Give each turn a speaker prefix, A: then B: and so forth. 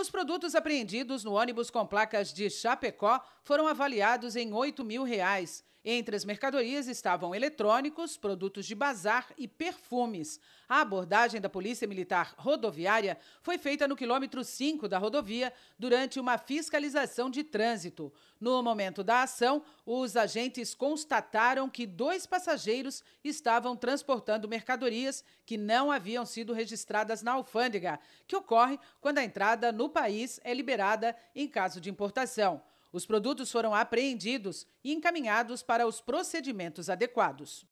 A: Os produtos apreendidos no ônibus com placas de Chapecó foram avaliados em 8 mil reais. Entre as mercadorias estavam eletrônicos, produtos de bazar e perfumes. A abordagem da Polícia Militar Rodoviária foi feita no quilômetro 5 da rodovia durante uma fiscalização de trânsito. No momento da ação, os agentes constataram que dois passageiros estavam transportando mercadorias que não haviam sido registradas na alfândega, que ocorre quando a entrada no país é liberada em caso de importação. Os produtos foram apreendidos e encaminhados para os procedimentos adequados.